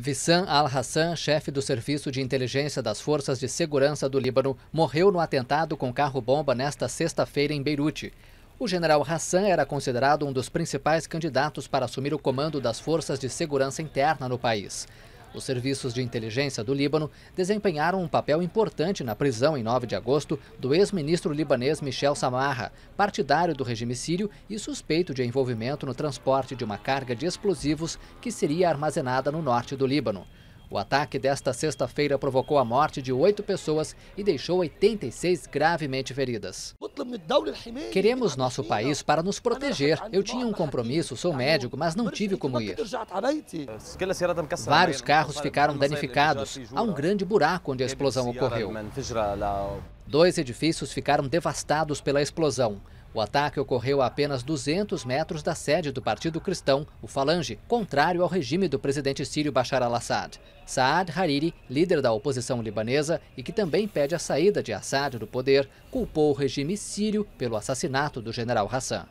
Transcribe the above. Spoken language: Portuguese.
Vissan al-Hassan, chefe do Serviço de Inteligência das Forças de Segurança do Líbano, morreu no atentado com carro-bomba nesta sexta-feira em Beirute. O general Hassan era considerado um dos principais candidatos para assumir o comando das forças de segurança interna no país. Os serviços de inteligência do Líbano desempenharam um papel importante na prisão em 9 de agosto do ex-ministro libanês Michel Samarra, partidário do regime sírio e suspeito de envolvimento no transporte de uma carga de explosivos que seria armazenada no norte do Líbano. O ataque desta sexta-feira provocou a morte de oito pessoas e deixou 86 gravemente feridas. Queremos nosso país para nos proteger. Eu tinha um compromisso, sou médico, mas não tive como ir. Vários carros ficaram danificados. Há um grande buraco onde a explosão ocorreu. Dois edifícios ficaram devastados pela explosão. O ataque ocorreu a apenas 200 metros da sede do Partido Cristão, o Falange, contrário ao regime do presidente sírio Bashar al-Assad. Saad Hariri, líder da oposição libanesa e que também pede a saída de Assad do poder, culpou o regime sírio pelo assassinato do general Hassan.